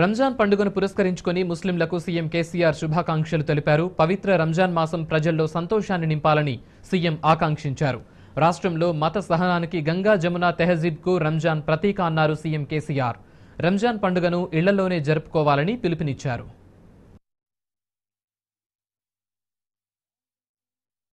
రంజాన్ పండుగను పురస్కరించుకుని ముస్లింలకు సీఎం కేసీఆర్ శుభాకాంక్షలు తెలిపారు పవిత్ర రంజాన్ మాసం ప్రజల్లో సంతోషాన్ని నింపాలని సీఎం ఆకాంక్షించారు రాష్ట్రంలో మత సహనానికి గంగా జమున తెహజీబ్కు రంజాన్ ప్రతీక అన్నారు సీఎం కేసీఆర్ రంజాన్ పండుగను ఇళ్లలోనే జరుపుకోవాలని పిలుపునిచ్చారు